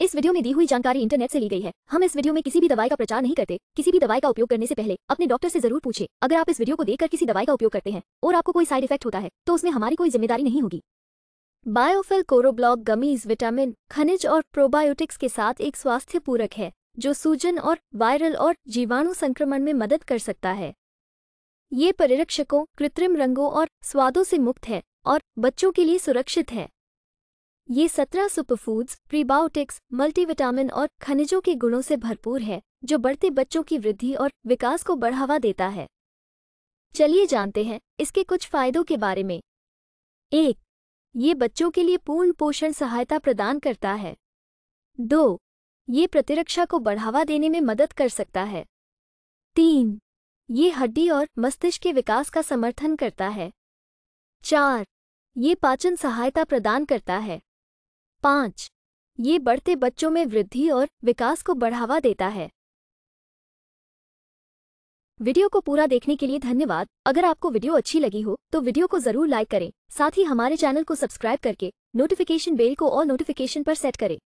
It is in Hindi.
इस वीडियो में दी हुई जानकारी इंटरनेट से ली गई है हम इस वीडियो में किसी भी दवाई का प्रचार नहीं करते किसी भी दवाई का उपयोग करने से पहले अपने डॉक्टर से जरूर पूछे अगर आप इस वीडियो को देखकर किसी दवाई का उपयोग करते हैं और आपको कोई साइड इफेक्ट होता है तो उसमें हमारी कोई जिम्मेदारी नहीं होगी बायोफिल कोरोब्लॉक गमीज विटामिन खनिज और प्रोबायोटिक्स के साथ एक स्वास्थ्य पूरक है जो सूजन और वायरल और जीवाणु संक्रमण में मदद कर सकता है ये परिरक्षकों कृत्रिम रंगों और स्वादों से मुक्त है और बच्चों के लिए सुरक्षित है ये सत्रह सुपरफूड्स प्रीबायोटिक्स मल्टीविटामिन और खनिजों के गुणों से भरपूर है जो बढ़ते बच्चों की वृद्धि और विकास को बढ़ावा देता है चलिए जानते हैं इसके कुछ फायदों के बारे में एक ये बच्चों के लिए पूर्ण पोषण सहायता प्रदान करता है दो ये प्रतिरक्षा को बढ़ावा देने में मदद कर सकता है तीन ये हड्डी और मस्तिष्क के विकास का समर्थन करता है चार ये पाचन सहायता प्रदान करता है पाँच ये बढ़ते बच्चों में वृद्धि और विकास को बढ़ावा देता है वीडियो को पूरा देखने के लिए धन्यवाद अगर आपको वीडियो अच्छी लगी हो तो वीडियो को जरूर लाइक करें साथ ही हमारे चैनल को सब्सक्राइब करके नोटिफिकेशन बेल को और नोटिफिकेशन पर सेट करें